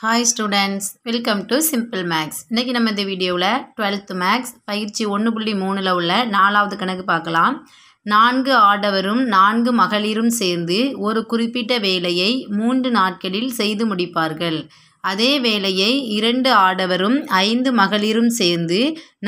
hi students welcome to simple maths இன்றைக்கி நம்ம இந்த வீடியோவில் டுவெல்த்து மேக்ஸ் பயிற்சி ஒன்று புள்ளி மூணில் உள்ள நாலாவது கணக்கு பார்க்கலாம் நான்கு ஆடவரும் நான்கு மகளிரும் சேர்ந்து ஒரு குறிப்பிட்ட வேலையை மூன்று நாட்களில் செய்து முடிப்பார்கள் அதே வேலையை இரண்டு ஆடவரும் ஐந்து மகளிரும் சேர்ந்து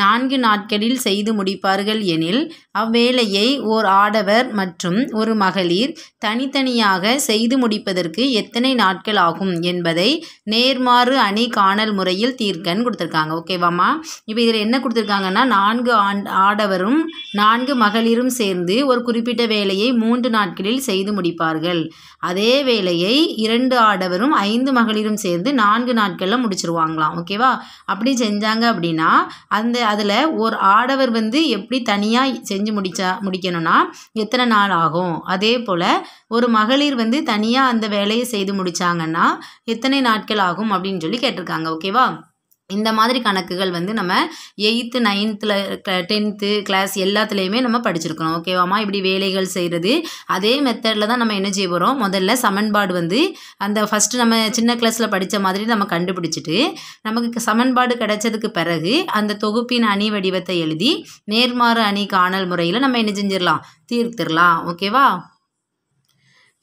நான்கு நாட்களில் செய்து முடிப்பார்கள் எனில் அவ்வேலையை ஓர் ஆடவர் மற்றும் ஒரு மகளிர் தனித்தனியாக செய்து முடிப்பதற்கு எத்தனை நாட்கள் ஆகும் என்பதை நேர்மாறு அணி காணல் முறையில் தீர்க்கன்னு கொடுத்துருக்காங்க ஓகேவாம்மா இப்போ இதில் என்ன கொடுத்துருக்காங்கன்னா நான்கு ஆடவரும் நான்கு மகளிரும் சேர்ந்து ஒரு குறிப்பிட்ட வேலையை மூன்று நாட்களில் செய்து முடிப்பார்கள் அதே வேலையை இரண்டு ஆடவரும் ஐந்து மகளிரும் சேர்ந்து நான்கு நாட்களில் முடிச்சிருவாங்களாம் ஓகேவா அப்படி செஞ்சாங்க அப்படின்னா அந்த அதில் ஒரு ஆடவர் வந்து எப்படி தனியாக செஞ்சு முடிச்சா முடிக்கணும்னா எத்தனை நாள் ஆகும் அதே போல் ஒரு மகளிர் வந்து தனியாக அந்த வேலையை செய்து முடித்தாங்கன்னா எத்தனை நாட்கள் ஆகும் அப்படின்னு சொல்லி கேட்டிருக்காங்க ஓகேவா இந்த மாதிரி கணக்குகள் வந்து நம்ம எயித்து நைன்த்தில் டென்த்து கிளாஸ் எல்லாத்துலேயுமே நம்ம படிச்சிருக்கணும் ஓகேவாம்மா இப்படி வேலைகள் செய்கிறது அதே மெத்தடில் தான் நம்ம என்ன செய்ய போகிறோம் முதல்ல சமன்பாடு வந்து அந்த ஃபஸ்ட்டு நம்ம சின்ன கிளாஸில் படித்த மாதிரி நம்ம கண்டுபிடிச்சிட்டு நமக்கு சமன்பாடு கிடைச்சதுக்கு பிறகு அந்த தொகுப்பின் அணி வடிவத்தை எழுதி நேர்மாறு அணி காணல் முறையில் நம்ம என்ன செஞ்சிடலாம் தீர்த்திடலாம் ஓகேவா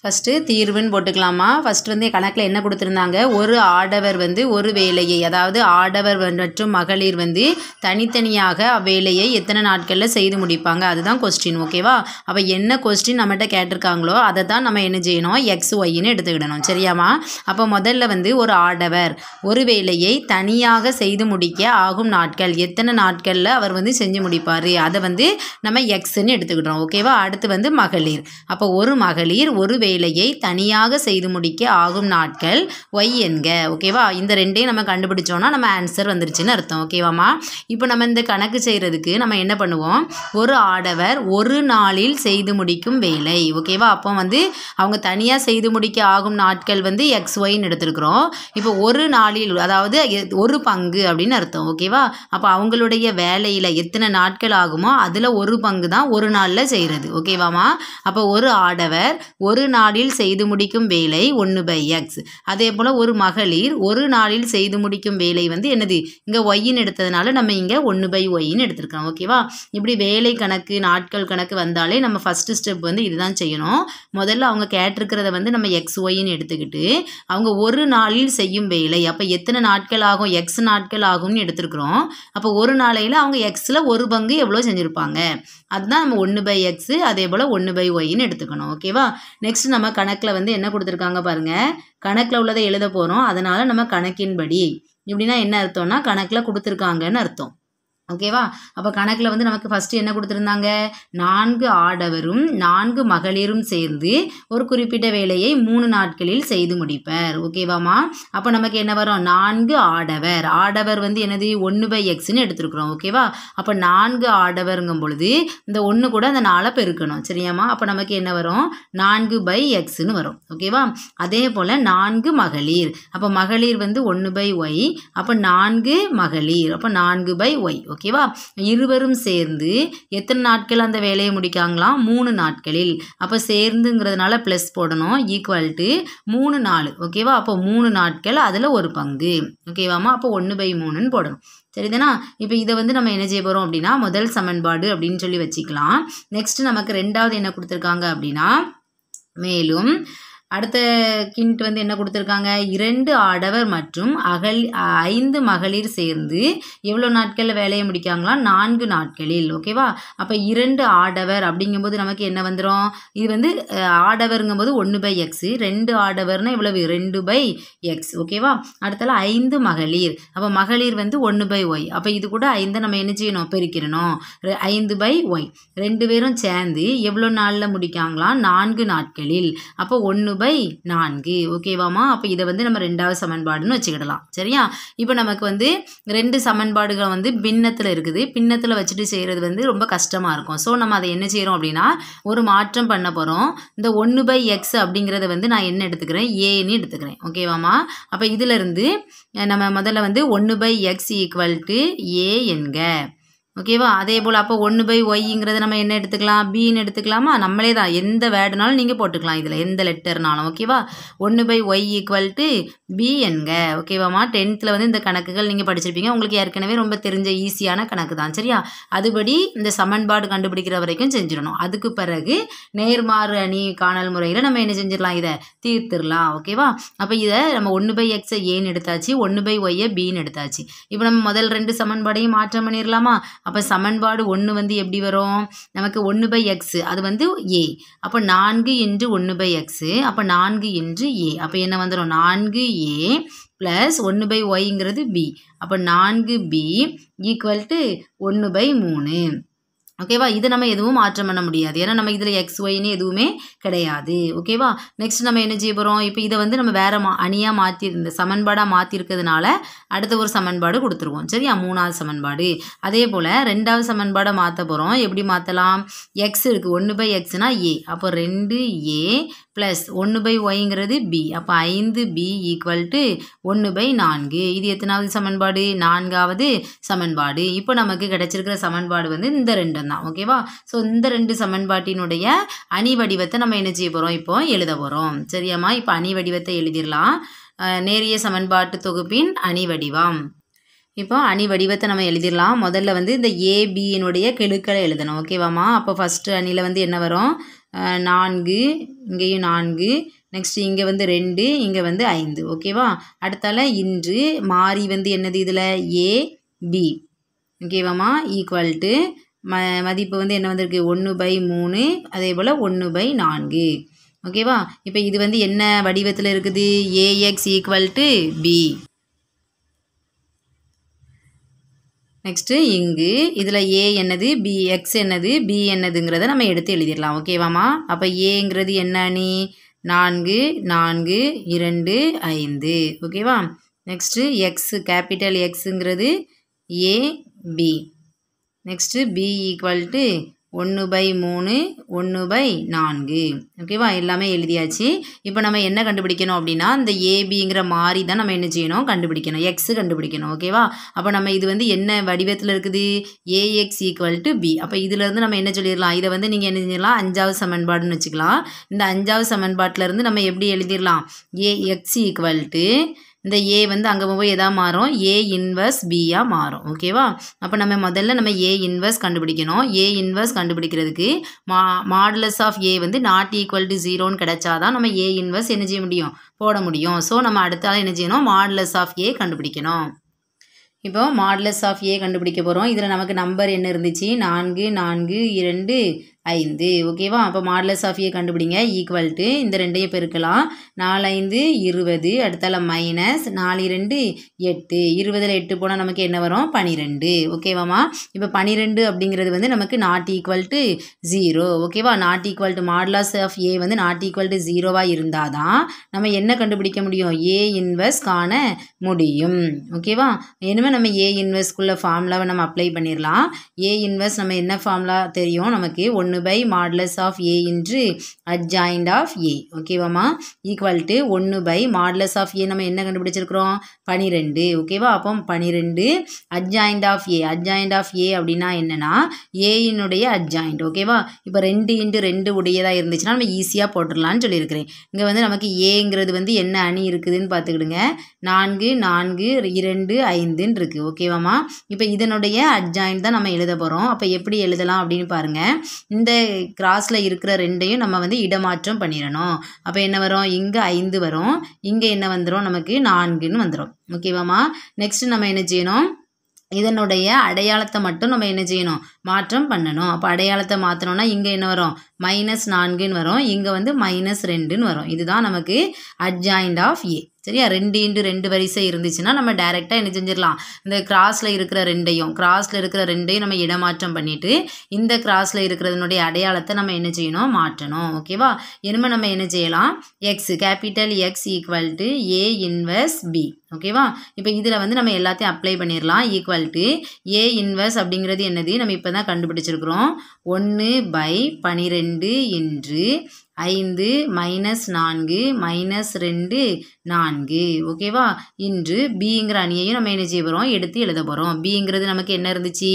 ஃபஸ்ட்டு தீர்வுன்னு போட்டுக்கலாமா ஃபஸ்ட் வந்து கணக்கில் என்ன கொடுத்துருந்தாங்க ஒரு ஆடவர் வந்து ஒரு வேலையை அதாவது ஆடவர் மற்றும் மகளிர் வந்து தனித்தனியாக அவ்வேலையை எத்தனை நாட்களில் செய்து முடிப்பாங்க அதுதான் கொஸ்டின் ஓகேவா அப்போ என்ன கொஸ்டின் நம்மகிட்ட கேட்டிருக்காங்களோ அதை தான் நம்ம என்ன செய்யணும் எக்ஸ் ஒய்ன்னு எடுத்துக்கிடணும் சரியாமா அப்போ முதல்ல வந்து ஒரு ஆடவர் ஒரு வேலையை தனியாக செய்து முடிக்க ஆகும் நாட்கள் எத்தனை நாட்களில் அவர் வந்து செஞ்சு முடிப்பார் அதை வந்து நம்ம எக்ஸ்ன்னு எடுத்துக்கிட்டோம் ஓகேவா அடுத்து வந்து மகளிர் அப்போ ஒரு மகளிர் ஒரு வேலை வேலையை தனியாக செய்து முடிக்க ஆகும் நாட்கள் ஒய் என்க ஓகேவா இந்த ரெண்டையும் நம்ம கண்டுபிடிச்சோன்னா நம்ம ஆன்சர் வந்துருச்சுன்னு அர்த்தம் ஓகேவாம்மா இப்போ நம்ம இந்த கணக்கு செய்கிறதுக்கு நம்ம என்ன பண்ணுவோம் ஒரு ஆடவர் ஒரு நாளில் செய்து முடிக்கும் வேலை ஓகேவா அப்போ வந்து அவங்க தனியாக செய்து முடிக்க ஆகும் நாட்கள் வந்து எக்ஸ் ஒய்ன்னு எடுத்துருக்குறோம் இப்போ ஒரு நாளில் அதாவது ஒரு பங்கு அப்படின்னு அர்த்தம் ஓகேவா அப்போ அவங்களுடைய வேலையில் எத்தனை நாட்கள் ஆகுமோ அதில் ஒரு பங்கு தான் ஒரு நாளில் செய்கிறது ஓகேவாம்மா அப்போ ஒரு ஆடவர் ஒரு நாள் நாளில் செய்து முடிக்கும் வேலை ஒன்று பை எக்ஸ் அதே போல் ஒரு மகளிர் ஒரு நாளில் செய்து முடிக்கும் வேலை வந்து என்னது இங்கே ஒய்ன்னு எடுத்ததுனால நம்ம இங்கே ஒன்று பை ஒய்ன்னு எடுத்திருக்கோம் ஓகேவா இப்படி வேலை கணக்கு நாட்கள் கணக்கு வந்தாலே நம்ம ஃபஸ்ட்டு ஸ்டெப் வந்து இதுதான் செய்யணும் முதல்ல அவங்க கேட்டிருக்கிறத வந்து நம்ம எக்ஸ் ஒய்ன்னு எடுத்துக்கிட்டு அவங்க ஒரு நாளில் செய்யும் வேலை அப்போ எத்தனை நாட்கள் ஆகும் எக்ஸ் நாட்கள் ஆகும்னு எடுத்துருக்குறோம் அப்போ ஒரு நாளையில் அவங்க எக்ஸில் ஒரு பங்கு எவ்வளோ செஞ்சுருப்பாங்க அதுதான் நம்ம ஒன்று பை எக்ஸு அதே போல் ஒன்று பை ஒய்ன்னு எடுத்துக்கணும் ஓகேவா நெக்ஸ்ட் ஃபஸ்ட்டு நம்ம கணக்கில் வந்து என்ன கொடுத்துருக்காங்க பாருங்கள் கணக்கில் உள்ளதை எழுத போகிறோம் அதனால் நம்ம கணக்கின்படி இப்படின்னா என்ன அர்த்தம்னா கணக்கில் கொடுத்துருக்காங்கன்னு அர்த்தம் ஓகேவா அப்போ கணக்கில் வந்து நமக்கு ஃபஸ்ட்டு என்ன கொடுத்துருந்தாங்க நான்கு ஆடவரும் நான்கு மகளிரும் சேர்ந்து ஒரு குறிப்பிட்ட வேலையை மூணு நாட்களில் செய்து முடிப்பர் ஓகேவாம்மா அப்போ நமக்கு என்ன வரும் நான்கு ஆடவர் ஆடவர் வந்து என்னது ஒன்று பை எக்ஸ்ன்னு எடுத்துருக்குறோம் ஓகேவா அப்போ நான்கு ஆடவருங்கும் பொழுது இந்த ஒன்று கூட அந்த நாளை பெருக்கணும் சரியாம்மா அப்போ நமக்கு என்ன வரும் நான்கு பை எக்ஸ்ன்னு வரும் ஓகேவா அதே போல் நான்கு மகளிர் அப்போ மகளிர் வந்து ஒன்று பை ஒய் அப்போ நான்கு மகளிர் அப்போ நான்கு பை ஒய் ஓகேவா இருவரும் சேர்ந்து எத்தனை நாட்கள் அந்த வேலையை முடிக்காங்களாம் மூணு நாட்களில் அப்போ சேர்ந்துங்கிறதுனால ப்ளஸ் போடணும் ஈக்குவல் டு மூணு நாலு ஓகேவா அப்போ மூணு நாட்கள் அதில் ஒரு பங்கு ஓகேவாம்மா அப்போ ஒன்று பை மூணுன்னு போடணும் சரிதானா இப்போ இதை வந்து நம்ம என்ன செய்ய போகிறோம் அப்படின்னா முதல் சமன்பாடு அப்படின்னு சொல்லி வச்சுக்கலாம் நெக்ஸ்ட் நமக்கு ரெண்டாவது என்ன கொடுத்துருக்காங்க அப்படின்னா மேலும் அடுத்த கிண்ட் வந்து என்ன கொடுத்துருக்காங்க இரண்டு ஆடவர் மற்றும் அகல் ஐந்து மகளிர் சேர்ந்து எவ்வளோ நாட்களில் வேலையை முடிக்காங்களாம் நான்கு நாட்களில் ஓகேவா அப்போ இரண்டு ஆடவர் அப்படிங்கும்போது நமக்கு என்ன வந்துடும் இது வந்து போது ஒன்று பை எக்ஸு ரெண்டு ஆடவர்னா எவ்வளவு ரெண்டு பை எக்ஸ் ஓகேவா அடுத்தால ஐந்து மகளிர் அப்போ மகளிர் வந்து ஒன்று பை ஒய் அப்போ இது கூட ஐந்தை நம்ம என்ன செய்யணும் பிரிக்கிறணும் ஐந்து பை ஒய் ரெண்டு பேரும் சேர்ந்து எவ்வளோ நாளில் முடிக்காங்களாம் நான்கு நாட்களில் அப்போ ஒன்று பை நான்கு ஓகேவாமா அப்போ இதை வந்து நம்ம ரெண்டாவது சமன்பாடுன்னு வச்சுக்கிடலாம் சரியா இப்போ நமக்கு வந்து ரெண்டு சமன்பாடுகள் வந்து பின்னத்தில் இருக்குது பின்னத்தில் வச்சுட்டு செய்கிறது வந்து ரொம்ப கஷ்டமாக இருக்கும் ஸோ நம்ம அதை என்ன செய்கிறோம் அப்படின்னா ஒரு மாற்றம் பண்ண போகிறோம் இந்த ஒன்று பை எக்ஸ் அப்படிங்கிறத வந்து நான் என்ன எடுத்துக்கிறேன் ஏன்னு எடுத்துக்கிறேன் ஓகேவாமா அப்போ இதிலிருந்து நம்ம முதல்ல வந்து ஒன்று by x equal to a என்க ஓகேவா அதே போல் அப்போ ஒன்று பை ஒய்ங்கிறது நம்ம என்ன எடுத்துக்கலாம் பின்னு எடுத்துக்கலாமா நம்மளே தான் எந்த வேர்டுனாலும் நீங்கள் போட்டுக்கலாம் இதில் எந்த லெட்டர்னாலும் ஓகேவா ஒன்று by y equal to b என்க ஓகேவாம்மா டென்த்தில் வந்து இந்த கணக்குகள் நீங்கள் படிச்சிருப்பீங்க உங்களுக்கு ஏற்கனவே ரொம்ப தெரிஞ்ச ஈஸியான கணக்கு தான் சரியா அதுபடி இந்த சமன்பாடு கண்டுபிடிக்கிற வரைக்கும் செஞ்சிடணும் அதுக்கு பிறகு நேர்மாறு அணி காணல் முறையில் நம்ம என்ன செஞ்சிடலாம் இதை தீர்த்துடலாம் ஓகேவா அப்போ இதை நம்ம ஒன்று பை எக்ஸை ஏன்னு எடுத்தாச்சு ஒன்று பை ஒய்யை பின்னு எடுத்தாச்சு இப்போ நம்ம முதல் ரெண்டு சமன்பாடையும் மாற்றம் பண்ணிடலாமா அப்போ சமன்பாடு ஒன்று வந்து எப்படி வரும் நமக்கு ஒன்று பை எக்ஸு அது வந்து ஏ அப்போ நான்கு இன்று ஒன்று பை எக்ஸு அப்போ நான்கு இன்று ஏ அப்போ என்ன வந்துடும் நான்கு ஏ ப்ளஸ் ஒன்று பை ஒய்ங்கிறது பி அப்போ நான்கு பி ஈக்குவல் டு ஒன்று பை மூணு ஓகேவா இதை நம்ம எதுவும் மாற்றம் பண்ண முடியாது ஏன்னா நம்ம இதில் எக்ஸ் ஒய்னு எதுவுமே கிடையாது ஓகேவா நெக்ஸ்ட் நம்ம என்ன செய்ய போகிறோம் இப்போ இதை வந்து நம்ம வேறு மா அணியாக மாற்றி இந்த சமன்பாடாக மாற்றிருக்கிறதுனால அடுத்த ஒரு சமன்பாடு கொடுத்துருவோம் சரியா மூணாவது சமன்பாடு அதே போல் ரெண்டாவது சமன்பாடை மாற்ற போகிறோம் எப்படி மாற்றலாம் எக்ஸ் இருக்குது ஒன்று பை எக்ஸ்னால் ஏ அப்போ ரெண்டு ஏ ப்ளஸ் ஒன்று பை ஒய்ங்கிறது பி அப்போ ஐந்து பி ஈக்குவல் டு ஒன்று பை நான்கு இது எத்தனாவது சமன்பாடு நான்காவது சமன்பாடு இப்போ நமக்கு கிடச்சிருக்கிற சமன்பாடு வந்து இந்த ரெண்டும் தான் ஓகேவா ஸோ இந்த ரெண்டு சமன்பாட்டினுடைய அணி வடிவத்தை நம்ம என்ன செய்ய போகிறோம் இப்போ எழுத போகிறோம் சரியாம்மா இப்போ அணி வடிவத்தை எழுதிடலாம் நேரிய சமன்பாட்டு தொகுப்பின் அணி வடிவம் இப்போ அணி வடிவத்தை நம்ம எழுதிடலாம் முதல்ல வந்து இந்த ஏபியினுடைய கெழுக்களை எழுதணும் ஓகேவாம்மா அப்போ ஃபஸ்ட்டு அணியில் வந்து என்ன வரும் நான்கு இங்கேயும் நான்கு நெக்ஸ்ட் இங்கே வந்து ரெண்டு இங்கே வந்து ஐந்து ஓகேவா அடுத்தால இன்று மாறி வந்து என்னது இதில் ஏ பி ஓகேவாம்மா ஈக்குவல் டு ம மதிப்பு வந்து என்ன வந்திருக்கு ஒன்று பை மூணு அதே போல் ஒன்று பை நான்கு ஓகேவா இப்போ இது வந்து என்ன வடிவத்தில் இருக்குது a x equal to b next இங்கு இதில் ஏ என்னது பி எக்ஸ் என்னது பி என்னதுங்கிறத நம்ம எடுத்து எழுதிடலாம் ஓகேவாம்மா அப்போ ஏங்கிறது என்ன நான்கு நான்கு இரண்டு ஐந்து ஓகேவா நெக்ஸ்ட்டு எக்ஸ் கேபிட்டல் எக்ஸுங்கிறது a b next b equal to ஒன்று பை மூணு ஒன்று பை நான்கு ஓகேவா எல்லாமே எழுதியாச்சு இப்போ நம்ம என்ன கண்டுபிடிக்கணும் அப்படின்னா இந்த ஏபிங்கிற மாதிரி தான் நம்ம என்ன செய்யணும் கண்டுபிடிக்கணும் எக்ஸு கண்டுபிடிக்கணும் ஓகேவா அப்போ நம்ம இது வந்து என்ன வடிவத்தில் இருக்குது ஏஎக்ஸ் ஈக்குவல் டு பி அப்போ இதிலேருந்து நம்ம என்ன சொல்லிடலாம் இதை வந்து நீங்கள் என்ன செய்யலாம் அஞ்சாவது சமன்பாடுன்னு வச்சுக்கலாம் இந்த அஞ்சாவது சமன்பாட்டிலேருந்து நம்ம எப்படி எழுதிடலாம் ஏஎக்ஸ் ஈக்குவல் டு இந்த ஏ வந்து அங்கே போய் எதாக மாறும் ஏ இன்வர்ஸ் பியாக மாறும் ஓகேவா அப்போ நம்ம முதல்ல நம்ம ஏ இன்வர்ஸ் கண்டுபிடிக்கணும் ஏ இன்வர்ஸ் கண்டுபிடிக்கிறதுக்கு மா மாடலஸ் ஆஃப் ஏ வந்து நாட் ஈக்குவல் டு ஜீரோன்னு கிடச்சாதான் நம்ம ஏ இன்வர்ஸ் என்ன செய்ய முடியும் போட முடியும் ஸோ நம்ம அடுத்தால என்ன செய்யணும் மாடலஸ் ஆஃப் ஏ கண்டுபிடிக்கணும் இப்போ மாடலஸ் ஆஃப் ஏ கண்டுபிடிக்க போகிறோம் இதில் நமக்கு நம்பர் என்ன இருந்துச்சு நான்கு நான்கு இரண்டு ஐந்து ஓகேவா அப்போ மாடலஸ் ஆஃப் கண்டுபிடிங்க ஈக்குவல் டு இந்த ரெண்டையும் பெருக்கலாம் நாலு ஐந்து இருபது அடுத்தால மைனஸ் நாலு ரெண்டு எட்டு இருபதில் எட்டு போனால் நமக்கு என்ன வரும் பனிரெண்டு ஓகேவாம்மா இப்போ பனிரெண்டு அப்படிங்கிறது வந்து நமக்கு நாட் ஈக்குவல் டு ஜீரோ ஓகேவா not equal to modulus of a வந்து நாட் ஈக்குவல் டு ஜீரோவாக இருந்தால் தான் நம்ம என்ன கண்டுபிடிக்க முடியும் ஏ இன்வெஸ்ட் காண முடியும் ஓகேவா இனிமேல் நம்ம ஏ இன்வெஸ்ட்குள்ள ஃபார்முலாவை நம்ம அப்ளை பண்ணிடலாம் ஏ இன்வெஸ்ட் நம்ம என்ன ஃபார்முலா தெரியும் நமக்கு ஒன்று ஒன்று பை மாடலஸ் ஆஃப் ஏ இன்று அட்ஜாயிண்ட் ஆஃப் ஏ ஓகேவாம்மா ஈக்குவல் டு ஒன்று பை மாடலஸ் ஆஃப் ஏ நம்ம என்ன கண்டுபிடிச்சிருக்கிறோம் பனிரெண்டு ஓகேவா அப்போ பனிரெண்டு adjoint of a adjoint of a அப்படின்னா என்னென்னா ஏயினுடைய அட்ஜாயிண்ட் ஓகேவா இப்போ ரெண்டு இன்ட்டு ரெண்டு உடையதாக இருந்துச்சுன்னா நம்ம ஈஸியாக போட்டுடலான்னு சொல்லியிருக்கிறேன் இங்கே வந்து நமக்கு ஏங்கிறது வந்து என்ன அணி இருக்குதுன்னு பார்த்துக்கிடுங்க நான்கு நான்கு இரண்டு ஐந்துன்னு இருக்குது ஓகேவாம்மா இப்போ இதனுடைய அட்ஜாயிண்ட் தான் நம்ம எழுத போகிறோம் அப்போ எப்படி எழுதலாம் அப்படின்னு பாருங்கள் இந்த கிராஸில் இருக்கிற ரெண்டையும் நம்ம வந்து இடமாற்றம் பண்ணிடணும் அப்போ என்ன வரும் இங்கே ஐந்து வரும் இங்கே என்ன வந்துடும் நமக்கு நான்குன்னு வந்துடும் ஓகேவாம்மா நெக்ஸ்ட் நம்ம என்ன செய்யணும் இதனுடைய அடையாளத்தை மட்டும் நம்ம என்ன செய்யணும் மாற்றம் பண்ணணும் அப்போ அடையாளத்தை மாற்றணும்னா இங்கே என்ன வரும் மைனஸ் நான்குன்னு வரும் இங்கே வந்து மைனஸ் ரெண்டுன்னு வரும் இதுதான் நமக்கு அட்ஜாயிண்ட் ஆஃப் ஏ சரியா ரெண்டு இன்ட்டு ரெண்டு வரிசை இருந்துச்சுன்னா நம்ம டைரெக்டாக என்ன செஞ்சிடலாம் இந்த கிராஸில் இருக்கிற ரெண்டையும் கிராஸில் இருக்கிற ரெண்டையும் நம்ம இடமாற்றம் பண்ணிவிட்டு இந்த கிராஸில் இருக்கிறதுனுடைய அடையாளத்தை நம்ம என்ன செய்யணும் மாற்றணும் ஓகேவா இனிமேல் நம்ம என்ன செய்யலாம் x capital x equal to a inverse b ஓகேவா இப்போ இதில் வந்து நம்ம எல்லாத்தையும் அப்ளை பண்ணிடலாம் ஈக்குவல் டு ஏ இன்வெர்ஸ் அப்படிங்கிறது என்னது நம்ம இப்போ தான் கண்டுபிடிச்சிருக்கிறோம் ஒன்று பை பனிரெண்டு என்று ஐந்து மைனஸ் நான்கு மைனஸ் ரெண்டு நான்கு ஓகேவா இன்று பிங்கிற அணியையும் நம்ம என்ன செய்ய போகிறோம் எடுத்து எழுத போகிறோம் பிங்கிறது நமக்கு என்ன இருந்துச்சு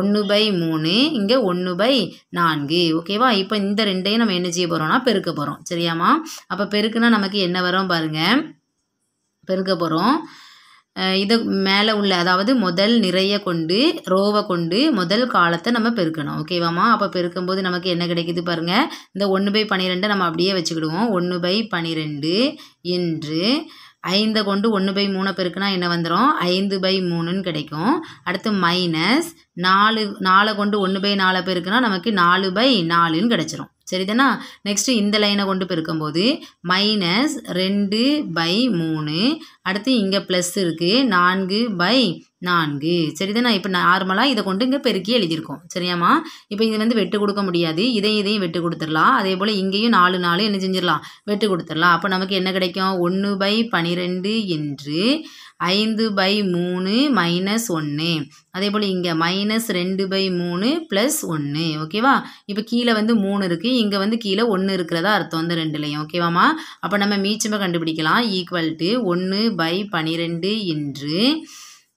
ஒன்று பை மூணு இங்கே ஒன்று பை நான்கு ஓகேவா இப்போ இந்த ரெண்டையும் நம்ம என்ன செய்ய போகிறோம்னா பெருக்க போகிறோம் சரியாமா அப்போ பெருக்குனா நமக்கு என்ன வரும் பாருங்கள் பெருக்க போகிறோம் இதை மேலே உள்ள அதாவது முதல் நிறைய கொண்டு ரோவை கொண்டு முதல் காலத்தை நம்ம பெருக்கணும் ஓகேவாம்மா அப்போ பெருக்கும்போது நமக்கு என்ன கிடைக்குது பாருங்கள் இந்த ஒன்று பை பன்னிரெண்டை நம்ம அப்படியே வச்சுக்கிடுவோம் ஒன்று பை பன்னிரெண்டு என்று ஐந்தை கொண்டு ஒன்று பை மூணை பெருக்குனா என்ன வந்துடும் ஐந்து பை மூணுன்னு கிடைக்கும் அடுத்து மைனஸ் நாலு நாலை கொண்டு ஒன்று பை நாலை பெருக்குனா நமக்கு நாலு பை நாலுன்னு கிடச்சிரும் சரிதானா நெக்ஸ்ட்டு இந்த லைனை கொண்டு பெருக்கும்போது மைனஸ் ரெண்டு பை மூணு அடுத்து இங்கே ப்ளஸ் இருக்குது நான்கு பை நான்கு சரிதானா இப்போ நார்மலாக இதை கொண்டு இங்கே பெருக்கி எழுதியிருக்கோம் சரியாம்மா இப்போ இது வந்து வெட்டு கொடுக்க முடியாது இதையும் இதையும் வெட்டு கொடுத்துடலாம் அதே போல் இங்கேயும் நாலு நாலு என்ன செஞ்சிடலாம் வெட்டு கொடுத்துடலாம் அப்போ நமக்கு என்ன கிடைக்கும் ஒன்று பை பனிரெண்டு என்று ஐந்து பை மூணு மைனஸ் ஒன்று அதே போல் இங்கே மைனஸ் ரெண்டு பை மூணு ப்ளஸ் ஒன்று ஓகேவா இப்போ கீழே வந்து மூணு இருக்குது இங்கே வந்து கீழே ஒன்று இருக்கிறதா அர்த்தம் வந்து ரெண்டுலேயும் ஓகேவாம்மா அப்போ நம்ம மீச்சமாக கண்டுபிடிக்கலாம் ஈக்குவல் டு ஒன்று பை பனிரெண்டு இன்று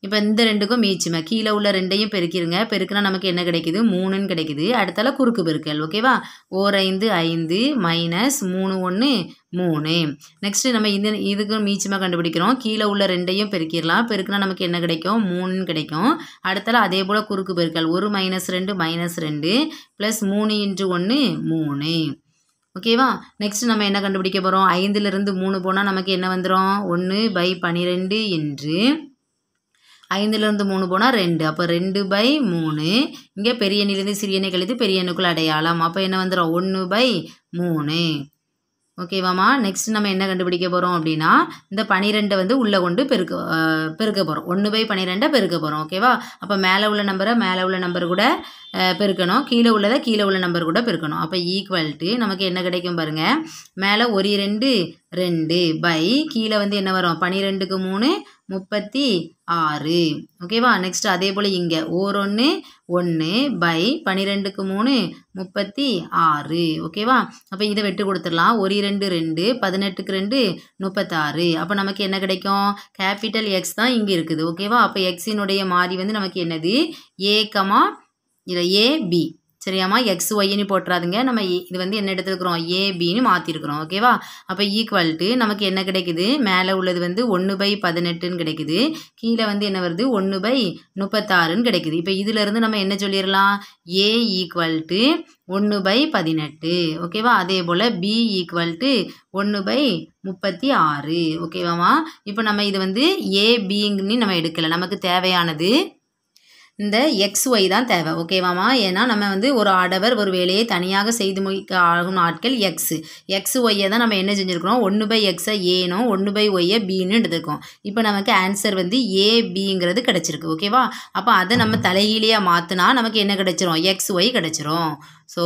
இப்போ இந்த ரெண்டுக்கும் மீச்சுமை கீழே உள்ள ரெண்டையும் பெருக்கிருங்க பெருக்கினா நமக்கு என்ன கிடைக்குது மூணுன்னு கிடைக்குது அடுத்தால குறுக்கு பெருக்கல் ஓகேவா ஓர் ஐந்து ஐந்து மைனஸ் மூணு ஒன்று மூணு நெக்ஸ்ட்டு நம்ம இந்த இதுக்கும் மீச்சமாக கண்டுபிடிக்கிறோம் கீழே உள்ள ரெண்டையும் பெருக்கிடலாம் பெருக்கினா நமக்கு என்ன கிடைக்கும் மூணுன்னு கிடைக்கும் அடுத்தால அதே போல் குறுக்கு பெருக்கல் ஒரு மைனஸ் ரெண்டு மைனஸ் ரெண்டு ப்ளஸ் மூணு இன்று ஒன்று மூணு ஓகேவா நெக்ஸ்ட் நம்ம என்ன கண்டுபிடிக்க போகிறோம் ஐந்துலேருந்து மூணு போனால் நமக்கு என்ன வந்துடும் ஒன்று பை பன்னிரெண்டு என்று ஐந்துலேருந்து மூணு போனால் ரெண்டு அப்போ ரெண்டு பை மூணு இங்கே பெரிய எண்ணிலேருந்து சிறிய எண்ணை கழித்து பெரிய எண்ணுக்குள் அடையாளம் அப்போ என்ன வந்துடும் ஒன்று பை மூணு ஓகேவாம்மா நெக்ஸ்ட் நம்ம என்ன கண்டுபிடிக்க போகிறோம் அப்படின்னா இந்த பனிரெண்டை வந்து உள்ளே கொண்டு பெருக்க பெருக்க போகிறோம் ஒன்று பை பனிரெண்டை பெருக்க போகிறோம் ஓகேவா அப்போ மேலே உள்ள நம்பரை மேலே உள்ள நம்பர் கூட பெருக்கணும் கீழே உள்ளதை கீழே உள்ள நம்பர் கூட பெருக்கணும் அப்போ ஈக்குவல் டு நமக்கு என்ன கிடைக்கும் பாருங்கள் மேலே ஒரு ரெண்டு ரெண்டு பை கீழே வந்து என்ன வரும் பனிரெண்டுக்கு மூணு முப்பத்தி ஆறு ஓகேவா நெக்ஸ்ட் அதே போல் இங்கே ஓரொன்று ஒன்று பை பனிரெண்டுக்கு மூணு முப்பத்தி ஆறு ஓகேவா அப்போ இதை வெட்டு கொடுத்துடலாம் ஒரு ரெண்டு ரெண்டு பதினெட்டுக்கு ரெண்டு முப்பத்தாறு அப்போ நமக்கு என்ன கிடைக்கும் கேபிட்டல் எக்ஸ் தான் இங்கே இருக்குது ஓகேவா அப்போ எக்ஸினுடைய மாறி வந்து நமக்கு என்னது ஏக்கமாக இதில் ஏபி சரியாம்மா எக்ஸ் ஒய்னு போட்டுறாதுங்க நம்ம இது வந்து என்ன எடுத்துருக்குறோம் ஏபின்னு மாற்றிருக்குறோம் ஓகேவா அப்போ ஈக்குவல்ட்டு நமக்கு என்ன கிடைக்குது மேலே உள்ளது வந்து ஒன்று பை பதினெட்டுன்னு கிடைக்குது கீழே வந்து என்ன வருது ஒன்று பை முப்பத்தாறுன்னு கிடைக்குது இப்போ இதிலருந்து நம்ம என்ன சொல்லிடலாம் ஏ ஈக்குவல்ட்டு ஒன்று பை பதினெட்டு ஓகேவா அதே போல் பி ஈக்குவல்ட்டு ஒன்று பை முப்பத்தி ஆறு ஓகேவாம்மா இப்போ நம்ம இது வந்து ஏபிங்கன்னு நம்ம எடுக்கலை நமக்கு தேவையானது இந்த எக்ஸ் ஒய் தான் தேவை ஓகேவாமா ஏன்னா நம்ம வந்து ஒரு அடவர் ஒரு வேலையை தனியாக செய்து முடிக்க ஆகும் ஆட்கள் எக்ஸ் எக்ஸ் ஒய்யை தான் நம்ம என்ன செஞ்சுருக்கிறோம் ஒன்று பை எக்ஸை ஏனோ ஒன்று பை ஒய்யை பின்னு எடுத்துருக்கோம் இப்போ நமக்கு ஆன்சர் வந்து ஏ பிங்கிறது கிடச்சிருக்கு ஓகேவா அப்போ அதை நம்ம தலையிலேயே மாற்றினா நமக்கு என்ன கிடச்சிரும் எக்ஸ் ஒய் கிடச்சிரும் ஸோ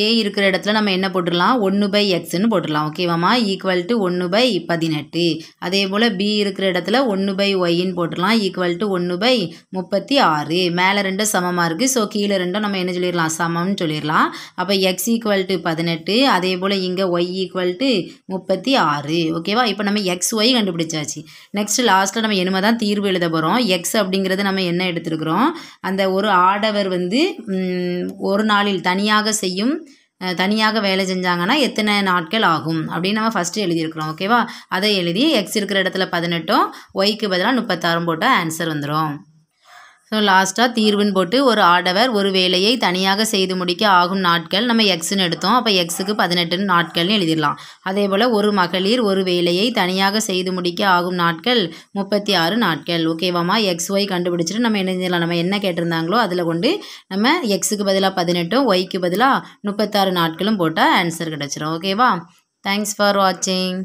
ஏ இருக்கிற இடத்துல நம்ம என்ன போட்டுடலாம் ஒன்று பை எக்ஸ்ன்னு போட்டுடலாம் ஓகேவாம்மா ஈக்குவல் டு ஒன்று பை பதினெட்டு அதே போல் பி இருக்கிற இடத்துல ஒன்று பை ஒய்ன்னு போட்டுடலாம் ஈக்குவல் டு ஒன்று பை முப்பத்தி ஆறு மேலே ரெண்டும் சமமாக இருக்குது ஸோ கீழே ரெண்டும் நம்ம என்ன சொல்லிடலாம் சமம்னு சொல்லிடலாம் அப்போ எக்ஸ் ஈக்குவல் டு பதினெட்டு அதே போல் இங்கே ஒய் ஈக்குவல் டு முப்பத்தி ஆறு ஓகேவா இப்போ நம்ம எக்ஸ் ஒய் கண்டுபிடிச்சாச்சு நெக்ஸ்ட் லாஸ்ட்டில் நம்ம என்னமோ தான் தீர்வு எழுத போகிறோம் எக்ஸ் அப்படிங்கிறது நம்ம என்ன எடுத்துருக்குறோம் அந்த ஒரு ஆடவர் வந்து ஒரு நாளில் தனியாக செய்யும் தனியாக வேலை செஞ்சாங்கன்னா எத்தனை நாட்கள் ஆகும் அப்படின்னு நம்ம ஃபஸ்ட்டு எழுதியிருக்கிறோம் ஓகேவா அதை எழுதி எக்ஸ் இருக்கிற இடத்துல பதினெட்டும் ஒய்க்கு பதிலாக முப்பத்தாறும் போட்டால் ஆன்சர் வந்துடும் ஸோ லாஸ்ட்டாக தீர்வுன்னு போட்டு ஒரு ஆடவர் ஒரு வேலையை தனியாக செய்து முடிக்க ஆகும் நாட்கள் நம்ம எக்ஸ்ன்னு எடுத்தோம் அப்போ எக்ஸுக்கு பதினெட்டுன்னு நாட்கள்னு எழுதிடலாம் அதே போல் ஒரு மகளிர் ஒரு வேலையை தனியாக செய்து முடிக்க ஆகும் நாட்கள் முப்பத்தி ஆறு நாட்கள் ஓகேவாம்மா எக்ஸ் ஒய் கண்டுபிடிச்சிட்டு நம்ம என்ன செஞ்சிடலாம் நம்ம என்ன கேட்டிருந்தாங்களோ அதில் கொண்டு நம்ம எக்ஸுக்கு பதிலாக பதினெட்டும் ஒய்க்கு பதிலாக முப்பத்தாறு நாட்களும் போட்டால் ஆன்சர் கிடச்சிரும் ஓகேவா தேங்க்ஸ் ஃபார் வாட்சிங்